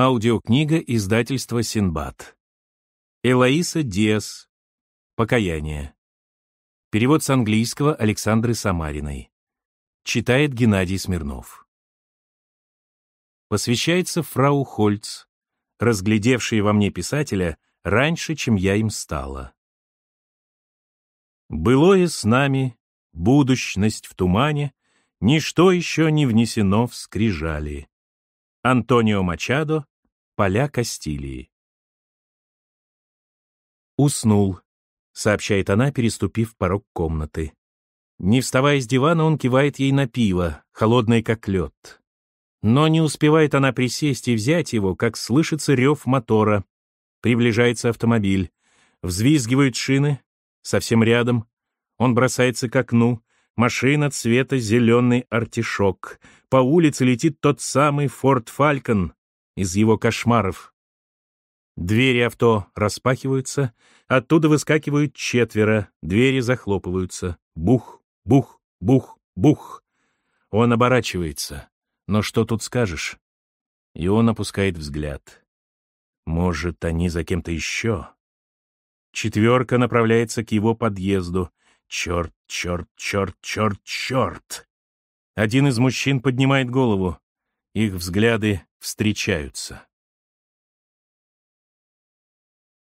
Аудиокнига издательства Синбад. Элоиса Диас. Покаяние. Перевод с английского Александры Самариной. Читает Геннадий Смирнов. Посвящается фрау Хольц, разглядевшей во мне писателя раньше, чем я им стала. Былое с нами, будущность в тумане, ничто еще не внесено в скрижали. Антонио Мачадо, поля Кастилии. «Уснул», — сообщает она, переступив порог комнаты. Не вставая с дивана, он кивает ей на пиво, холодное как лед. Но не успевает она присесть и взять его, как слышится рев мотора. Приближается автомобиль. Взвизгивают шины, совсем рядом. Он бросается к окну, Машина цвета зеленый артишок. По улице летит тот самый Форд Фалькон из его кошмаров. Двери авто распахиваются, оттуда выскакивают четверо, двери захлопываются. Бух, бух, бух, бух. Он оборачивается. Но что тут скажешь? И он опускает взгляд. Может, они за кем-то еще? Четверка направляется к его подъезду — Черт, черт, черт, черт, черт. Один из мужчин поднимает голову. Их взгляды встречаются.